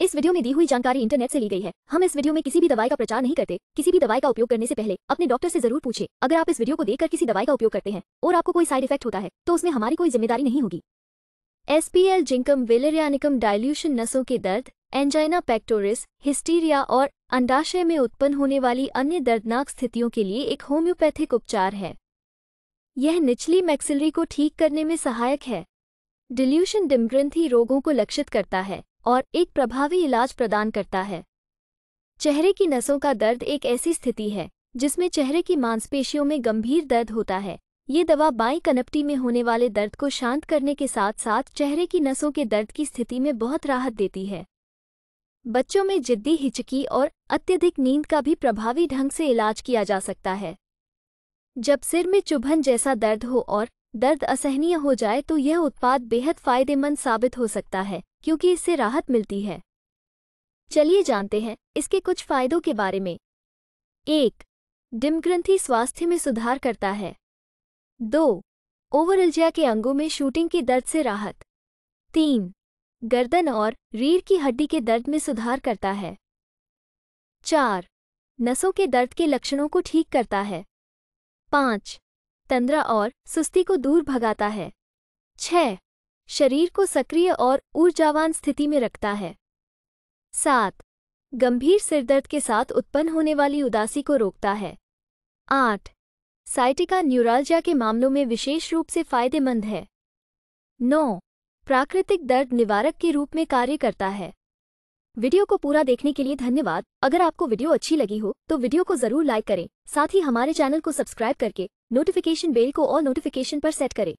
इस वीडियो में दी हुई जानकारी इंटरनेट से ली गई है हम इस वीडियो में किसी भी दवाई का प्रचार नहीं करते किसी भी दवाई का उपयोग करने से पहले अपने डॉक्टर से जरूर पूछे अगर आप इस वीडियो को देखकर किसी दवाई का उपयोग करते हैं और आपको कोई साइड इफेक्ट होता है तो उसमें हमारी कोई जिम्मेदारी नहीं होगी एसपीएल जिंकम वेलेरियानिकम डायल्यूशन नसों के दर्द एंजाइना पैक्टोरिस हिस्टीरिया और अंडाशय में उत्पन्न होने वाली अन्य दर्दनाक स्थितियों के लिए एक होम्योपैथिक उपचार है यह निचली मैक्सिलरी को ठीक करने में सहायक है डिल्यूशन डिमग्रंथी रोगों को लक्षित करता है और एक प्रभावी इलाज प्रदान करता है चेहरे की नसों का दर्द एक ऐसी स्थिति है जिसमें चेहरे की मांसपेशियों में गंभीर दर्द होता है ये दवा बाई कनपटी में होने वाले दर्द को शांत करने के साथ साथ चेहरे की नसों के दर्द की स्थिति में बहुत राहत देती है बच्चों में जिद्दी हिचकी और अत्यधिक नींद का भी प्रभावी ढंग से इलाज किया जा सकता है जब सिर में चुभन जैसा दर्द हो और दर्द असहनीय हो जाए तो यह उत्पाद बेहद फायदेमंद साबित हो सकता है क्योंकि इससे राहत मिलती है चलिए जानते हैं इसके कुछ फायदों के बारे में एक डिमग्रंथि स्वास्थ्य में सुधार करता है दो ओवरअल्जिया के अंगों में शूटिंग के दर्द से राहत तीन गर्दन और रीढ़ की हड्डी के दर्द में सुधार करता है चार नसों के दर्द के लक्षणों को ठीक करता है पाँच तंद्रा और सुस्ती को दूर भगाता है छह शरीर को सक्रिय और ऊर्जावान स्थिति में रखता है सात गंभीर सिरदर्द के साथ उत्पन्न होने वाली उदासी को रोकता है आठ साइटिका न्यूरालजिया के मामलों में विशेष रूप से फायदेमंद है नौ प्राकृतिक दर्द निवारक के रूप में कार्य करता है वीडियो को पूरा देखने के लिए धन्यवाद अगर आपको वीडियो अच्छी लगी हो तो वीडियो को जरूर लाइक करें साथ ही हमारे चैनल को सब्सक्राइब करके नोटिफिकेशन बेल को और नोटिफिकेशन पर सेट करें